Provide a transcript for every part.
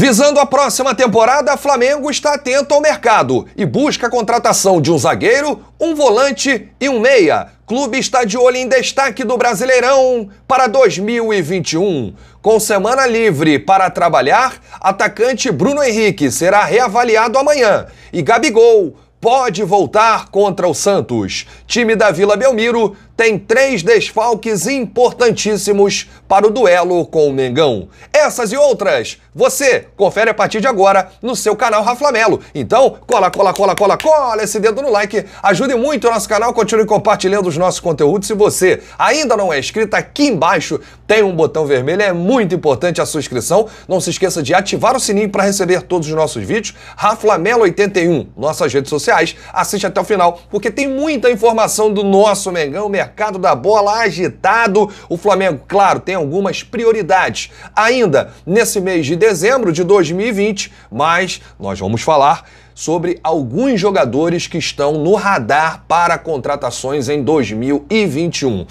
Visando a próxima temporada, Flamengo está atento ao mercado e busca a contratação de um zagueiro, um volante e um meia. Clube está de olho em destaque do Brasileirão para 2021. Com semana livre para trabalhar, atacante Bruno Henrique será reavaliado amanhã e Gabigol pode voltar contra o Santos. Time da Vila Belmiro tem três desfalques importantíssimos para o duelo com o Mengão. Essas e outras, você confere a partir de agora no seu canal Raflamelo. Então, cola, cola, cola, cola, cola esse dedo no like, ajude muito o nosso canal, continue compartilhando os nossos conteúdos. Se você ainda não é inscrito, aqui embaixo tem um botão vermelho, é muito importante a sua inscrição. Não se esqueça de ativar o sininho para receber todos os nossos vídeos. Raflamelo81, nossas redes sociais, assiste até o final, porque tem muita informação do nosso Mengão, mercado da bola agitado. O Flamengo, claro, tem algumas prioridades ainda ainda nesse mês de dezembro de 2020, mas nós vamos falar sobre alguns jogadores que estão no radar para contratações em 2021.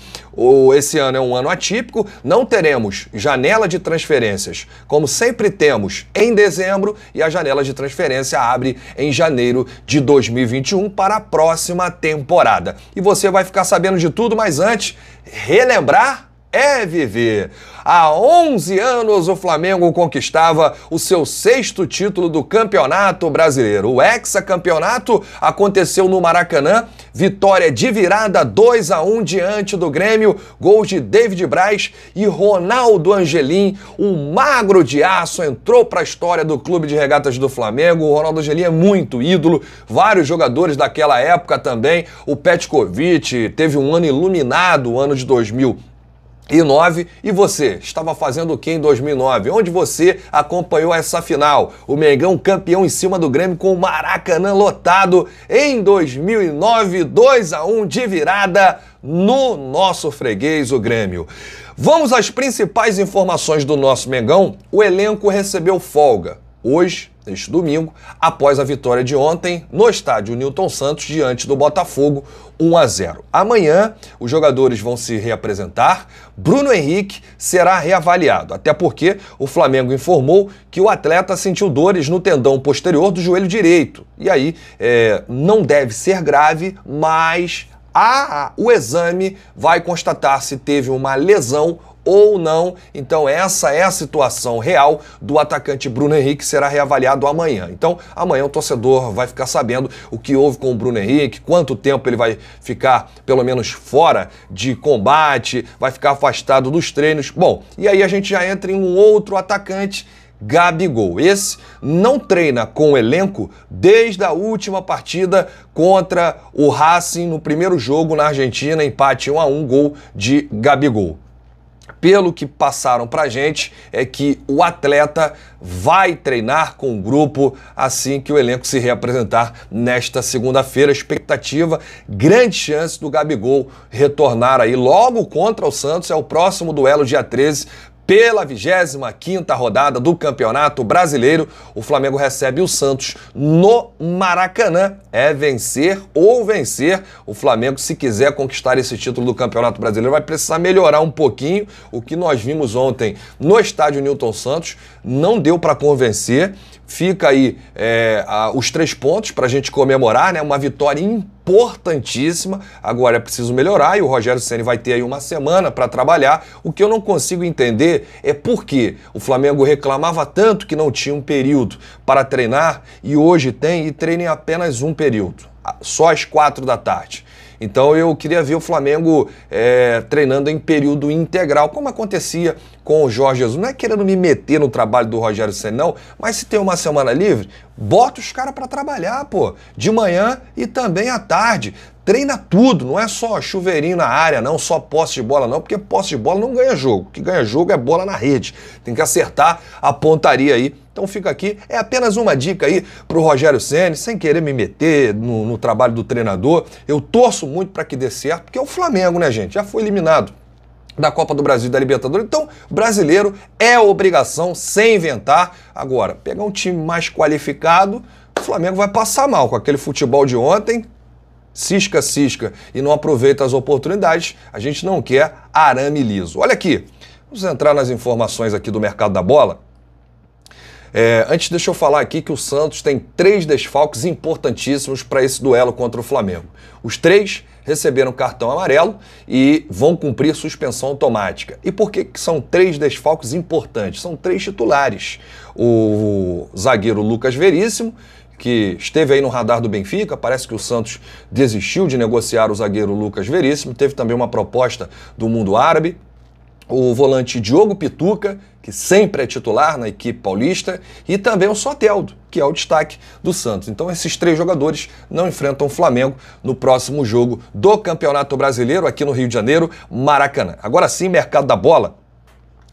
Esse ano é um ano atípico, não teremos janela de transferências, como sempre temos em dezembro, e a janela de transferência abre em janeiro de 2021 para a próxima temporada. E você vai ficar sabendo de tudo, mas antes, relembrar é viver. Há 11 anos o Flamengo conquistava o seu sexto título do Campeonato Brasileiro. O hexacampeonato aconteceu no Maracanã, vitória de virada 2 a 1 diante do Grêmio, gols de David Braz e Ronaldo Angelim, um magro de aço entrou para a história do Clube de Regatas do Flamengo. O Ronaldo Angelim é muito ídolo, vários jogadores daquela época também, o Petkovic teve um ano iluminado, o ano de 2000 e nove E você estava fazendo o que em 2009? Onde você acompanhou essa final? O Mengão campeão em cima do Grêmio com o Maracanã lotado em 2009, 2 a 1 de virada no nosso freguês, o Grêmio. Vamos às principais informações do nosso Mengão. O elenco recebeu folga hoje, neste domingo, após a vitória de ontem no estádio Newton Santos diante do Botafogo 1 a 0. Amanhã os jogadores vão se reapresentar. Bruno Henrique será reavaliado, até porque o Flamengo informou que o atleta sentiu dores no tendão posterior do joelho direito. E aí é, não deve ser grave, mas a, o exame vai constatar se teve uma lesão ou não. Então, essa é a situação real do atacante Bruno Henrique, será reavaliado amanhã. Então, amanhã o torcedor vai ficar sabendo o que houve com o Bruno Henrique, quanto tempo ele vai ficar, pelo menos, fora de combate, vai ficar afastado dos treinos. Bom, e aí a gente já entra em um outro atacante. Gabigol. Esse não treina com o elenco desde a última partida contra o Racing no primeiro jogo na Argentina, empate 1 a 1, gol de Gabigol pelo que passaram para gente, é que o atleta vai treinar com o grupo assim que o elenco se reapresentar nesta segunda-feira. Expectativa, grande chance do Gabigol retornar aí logo contra o Santos. É o próximo duelo, dia 13, pela 25ª rodada do Campeonato Brasileiro, o Flamengo recebe o Santos no Maracanã. É vencer ou vencer. O Flamengo, se quiser conquistar esse título do Campeonato Brasileiro, vai precisar melhorar um pouquinho. O que nós vimos ontem no estádio Newton Santos não deu para convencer. Fica aí é, os três pontos para a gente comemorar, né? Uma vitória importante importantíssima. Agora é preciso melhorar e o Rogério Ceni vai ter aí uma semana para trabalhar. O que eu não consigo entender é por que o Flamengo reclamava tanto que não tinha um período para treinar e hoje tem e treina em apenas um período, só às quatro da tarde. Então eu queria ver o Flamengo é, treinando em período integral, como acontecia com o Jorge Jesus. Não é querendo me meter no trabalho do Rogério Senna, não, mas se tem uma semana livre, bota os caras para trabalhar, pô. De manhã e também à tarde. Treina tudo, não é só chuveirinho na área, não, só posse de bola, não, porque posse de bola não ganha jogo. O que ganha jogo é bola na rede. Tem que acertar a pontaria aí então fica aqui, é apenas uma dica aí pro Rogério Ceni, sem querer me meter no, no trabalho do treinador. Eu torço muito para que dê certo, porque é o Flamengo, né, gente? Já foi eliminado da Copa do Brasil e da Libertadores. Então, brasileiro é obrigação, sem inventar. Agora, pegar um time mais qualificado, o Flamengo vai passar mal com aquele futebol de ontem. Cisca, cisca e não aproveita as oportunidades, a gente não quer arame liso. Olha aqui, vamos entrar nas informações aqui do mercado da bola. É, antes, deixa eu falar aqui que o Santos tem três desfalques importantíssimos para esse duelo contra o Flamengo. Os três receberam cartão amarelo e vão cumprir suspensão automática. E por que, que são três desfalques importantes? São três titulares. O zagueiro Lucas Veríssimo, que esteve aí no radar do Benfica. Parece que o Santos desistiu de negociar o zagueiro Lucas Veríssimo. Teve também uma proposta do mundo árabe, o volante Diogo Pituca, que sempre é titular na equipe paulista, e também o Soteldo, que é o destaque do Santos. Então esses três jogadores não enfrentam o Flamengo no próximo jogo do Campeonato Brasileiro aqui no Rio de Janeiro, Maracanã. Agora sim, mercado da bola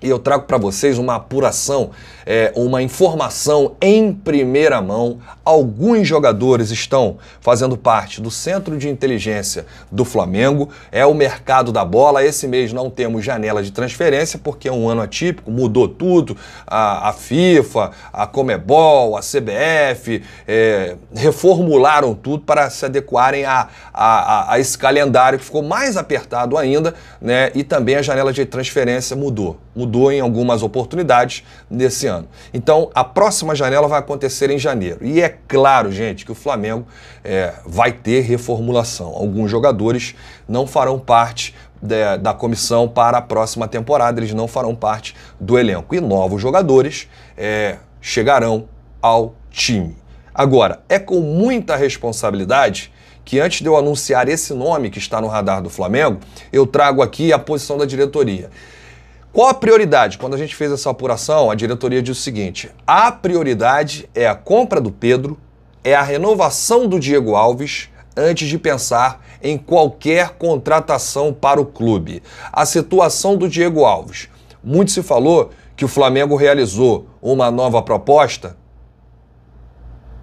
e eu trago para vocês uma apuração, é, uma informação em primeira mão. Alguns jogadores estão fazendo parte do centro de inteligência do Flamengo. É o mercado da bola. Esse mês não temos janela de transferência porque é um ano atípico, mudou tudo. A, a FIFA, a Comebol, a CBF é, reformularam tudo para se adequarem a, a, a, esse calendário que ficou mais apertado ainda, né? E também a janela de transferência mudou. Mudou mudou em algumas oportunidades nesse ano. Então, a próxima janela vai acontecer em janeiro. E é claro, gente, que o Flamengo é, vai ter reformulação. Alguns jogadores não farão parte da, da, comissão para a próxima temporada, eles não farão parte do elenco. E novos jogadores é, chegarão ao time. Agora, é com muita responsabilidade que antes de eu anunciar esse nome que está no radar do Flamengo, eu trago aqui a posição da diretoria. Qual a prioridade? Quando a gente fez essa apuração, a diretoria disse o seguinte: a prioridade é a compra do Pedro, é a renovação do Diego Alves antes de pensar em qualquer contratação para o clube. A situação do Diego Alves. Muito se falou que o Flamengo realizou uma nova proposta?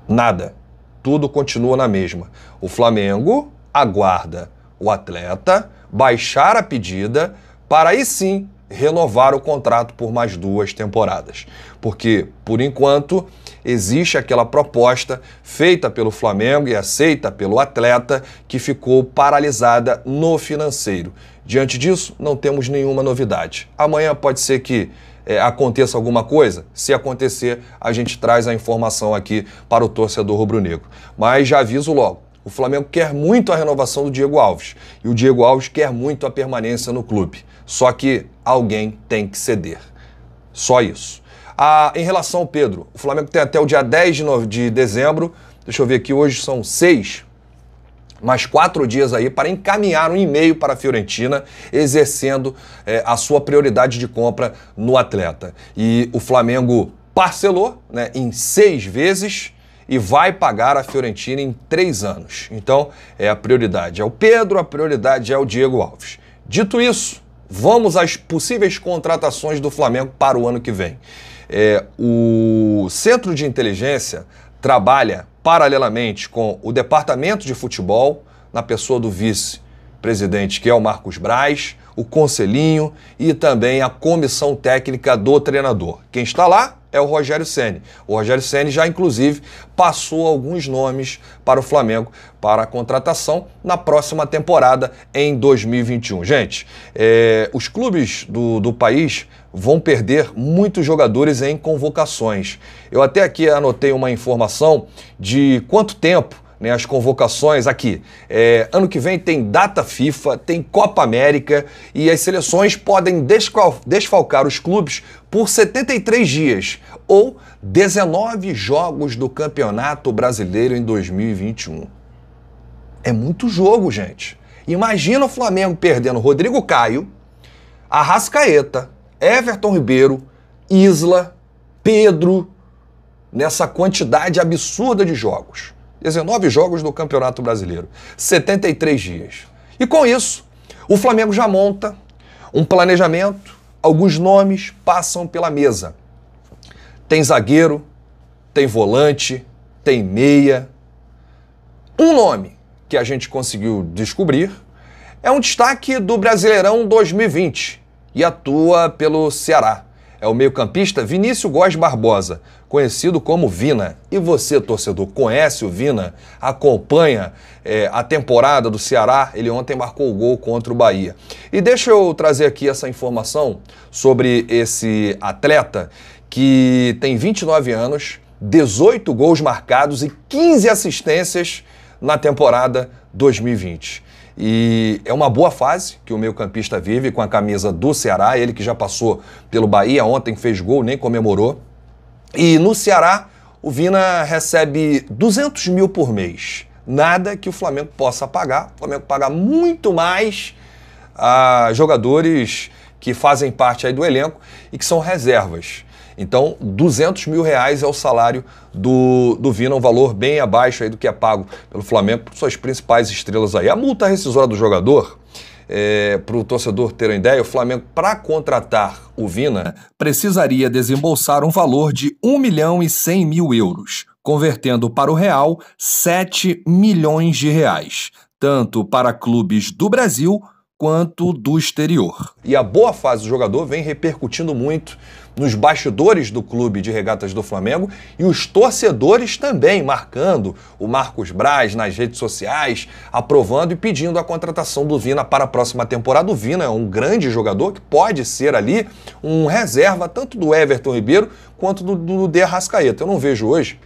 Nada. Tudo continua na mesma. O Flamengo aguarda o atleta baixar a pedida para aí sim renovar o contrato por mais duas temporadas. Porque, por enquanto, existe aquela proposta feita pelo Flamengo e aceita pelo atleta que ficou paralisada no financeiro. Diante disso, não temos nenhuma novidade. Amanhã pode ser que é, aconteça alguma coisa? Se acontecer, a gente traz a informação aqui para o torcedor rubro-negro. Mas já aviso logo. O Flamengo quer muito a renovação do Diego Alves e o Diego Alves quer muito a permanência no clube. Só que alguém tem que ceder. Só isso. Ah, em relação ao Pedro, o Flamengo tem até o dia 10 de, de dezembro. Deixa eu ver aqui, hoje são seis mais quatro dias aí para encaminhar um e-mail para a Fiorentina, exercendo é, a sua prioridade de compra no atleta. E o Flamengo parcelou né, em seis vezes e vai pagar a Fiorentina em três anos. Então, é a prioridade é o Pedro, a prioridade é o Diego Alves. Dito isso, Vamos às possíveis contratações do Flamengo para o ano que vem. É, o Centro de Inteligência trabalha paralelamente com o Departamento de Futebol, na pessoa do vice-presidente, que é o Marcos Braz, o Conselhinho e também a comissão técnica do treinador. Quem está lá? é o Rogério Ceni. O Rogério Ceni já inclusive passou alguns nomes para o Flamengo para a contratação na próxima temporada em 2021. Gente, é, os clubes do, do país vão perder muitos jogadores em convocações. Eu até aqui anotei uma informação de quanto tempo né, as convocações aqui. É, ano que vem tem data FIFA, tem Copa América e as seleções podem desfalcar os clubes por 73 dias ou 19 jogos do Campeonato Brasileiro em 2021. É muito jogo, gente. Imagina o Flamengo perdendo Rodrigo Caio, Arrascaeta, Everton Ribeiro, Isla, Pedro, nessa quantidade absurda de jogos. 19 jogos do Campeonato Brasileiro, 73 dias. E com isso, o Flamengo já monta um planejamento, alguns nomes passam pela mesa. Tem zagueiro, tem volante, tem meia. Um nome que a gente conseguiu descobrir é um destaque do Brasileirão 2020 e atua pelo Ceará é o meio-campista Vinícius Góes Barbosa, conhecido como Vina. E você, torcedor, conhece o Vina? Acompanha é, a temporada do Ceará? Ele ontem marcou o gol contra o Bahia. E deixa eu trazer aqui essa informação sobre esse atleta que tem 29 anos, 18 gols marcados e 15 assistências na temporada 2020. E é uma boa fase que o meio-campista vive com a camisa do Ceará. Ele que já passou pelo Bahia ontem, fez gol, nem comemorou. E no Ceará, o Vina recebe 200 mil por mês. Nada que o Flamengo possa pagar. O Flamengo paga muito mais a jogadores que fazem parte aí do elenco e que são reservas. Então, 200 mil reais é o salário do, do Vina, um valor bem abaixo aí do que é pago pelo Flamengo por suas principais estrelas aí. A multa rescisória do jogador, é, para o torcedor ter uma ideia, o Flamengo, para contratar o Vina, precisaria desembolsar um valor de 1 milhão e 100 mil euros, convertendo para o real 7 milhões de reais, tanto para clubes do Brasil quanto do exterior. E a boa fase do jogador vem repercutindo muito nos bastidores do clube de regatas do Flamengo e os torcedores também marcando o Marcos Braz nas redes sociais, aprovando e pedindo a contratação do Vina para a próxima temporada. O Vina é um grande jogador que pode ser ali um reserva tanto do Everton Ribeiro quanto do, do, do Arrascaeta. Eu não vejo hoje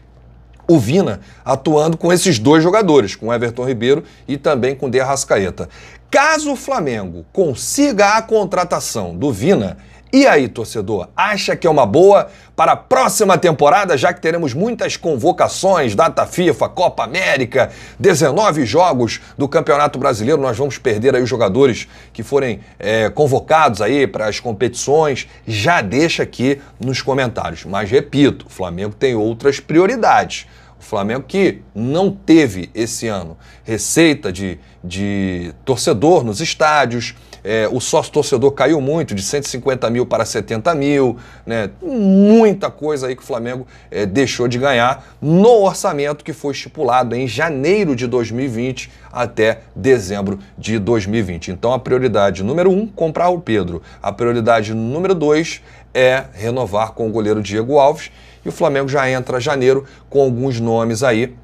o Vina atuando com esses dois jogadores, com Everton Ribeiro e também com De Arrascaeta. Caso o Flamengo consiga a contratação do Vina, e aí, torcedor, acha que é uma boa para a próxima temporada, já que teremos muitas convocações, data FIFA, Copa América, 19 jogos do Campeonato Brasileiro, nós vamos perder aí os jogadores que forem é, convocados aí para as competições, já deixa aqui nos comentários. Mas repito, o Flamengo tem outras prioridades. Flamengo que não teve esse ano receita de, de torcedor nos estádios, é, o sócio torcedor caiu muito, de 150 mil para 70 mil, né? muita coisa aí que o Flamengo é, deixou de ganhar no orçamento que foi estipulado em janeiro de 2020 até dezembro de 2020. Então a prioridade número um, comprar o Pedro. A prioridade número dois é renovar com o goleiro Diego Alves e o Flamengo já entra janeiro com alguns nomes aí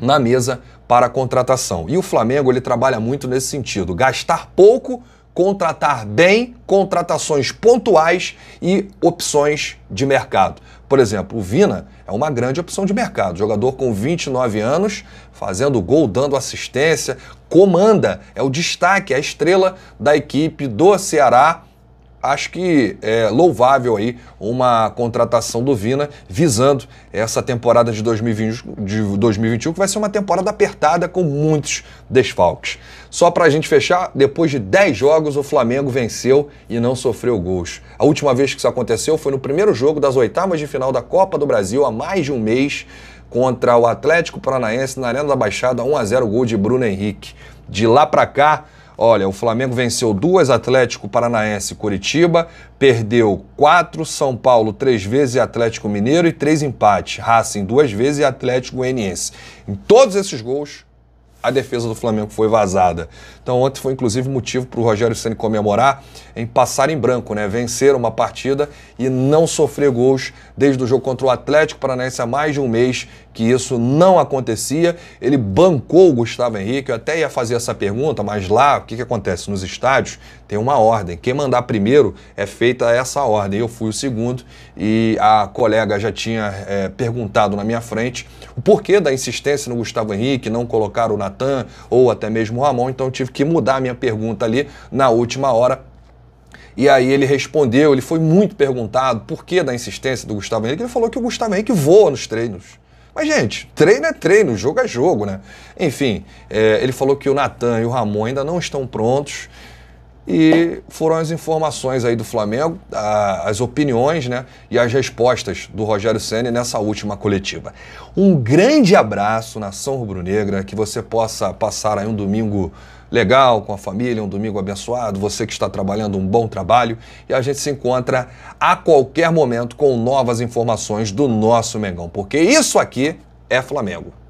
na mesa para contratação. E o Flamengo ele trabalha muito nesse sentido, gastar pouco, contratar bem, contratações pontuais e opções de mercado. Por exemplo, o Vina é uma grande opção de mercado. Jogador com 29 anos, fazendo gol, dando assistência, comanda, é o destaque, é a estrela da equipe do Ceará acho que é louvável aí uma contratação do Vina visando essa temporada de, 2020, de 2021, que vai ser uma temporada apertada com muitos desfalques. Só para a gente fechar, depois de 10 jogos, o Flamengo venceu e não sofreu gols. A última vez que isso aconteceu foi no primeiro jogo das oitavas de final da Copa do Brasil, há mais de um mês, contra o Atlético Paranaense na Arena da Baixada, 1 a 0 gol de Bruno Henrique. De lá para cá, Olha, o Flamengo venceu duas Atlético Paranaense Curitiba, perdeu quatro São Paulo três vezes e Atlético Mineiro e três empates. Racing duas vezes e Atlético Goianiense. Em todos esses gols, a defesa do Flamengo foi vazada. Então ontem foi inclusive motivo para o Rogério Ceni comemorar em passar em branco, né? Vencer uma partida e não sofrer gols desde o jogo contra o Atlético Paranaense há mais de um mês que isso não acontecia. Ele bancou o Gustavo Henrique. Eu até ia fazer essa pergunta, mas lá o que, que acontece? Nos estádios tem uma ordem. Quem mandar primeiro é feita essa ordem. Eu fui o segundo e a colega já tinha é, perguntado na minha frente o porquê da insistência no Gustavo Henrique, não colocar o Natan ou até mesmo o Ramon. Então eu tive que mudar a minha pergunta ali na última hora e aí ele respondeu, ele foi muito perguntado por que da insistência do Gustavo Henrique. Ele falou que o Gustavo Henrique voa nos treinos. Mas, gente, treino é treino, jogo é jogo, né? Enfim, é, ele falou que o Natan e o Ramon ainda não estão prontos. E foram as informações aí do Flamengo, a, as opiniões né, e as respostas do Rogério Senna nessa última coletiva. Um grande abraço, nação rubro-negra, que você possa passar aí um domingo legal com a família, um domingo abençoado, você que está trabalhando um bom trabalho e a gente se encontra a qualquer momento com novas informações do nosso Mengão, porque isso aqui é Flamengo.